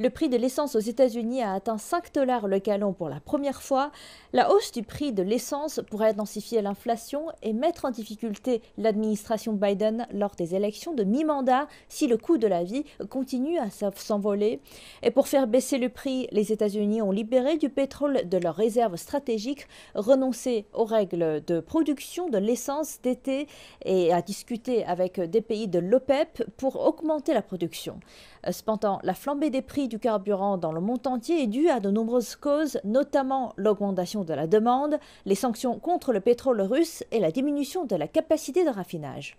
Le prix de l'essence aux États-Unis a atteint 5 dollars le gallon pour la première fois. La hausse du prix de l'essence pourrait intensifier l'inflation et mettre en difficulté l'administration Biden lors des élections de mi-mandat si le coût de la vie continue à s'envoler. Et pour faire baisser le prix, les États-Unis ont libéré du pétrole de leurs réserves stratégiques, renoncé aux règles de production de l'essence d'été et a discuté avec des pays de l'OPEP e pour augmenter la production. Euh, cependant, la flambée des prix du carburant dans le monde entier est dû à de nombreuses causes, notamment l'augmentation de la demande, les sanctions contre le pétrole russe et la diminution de la capacité de raffinage.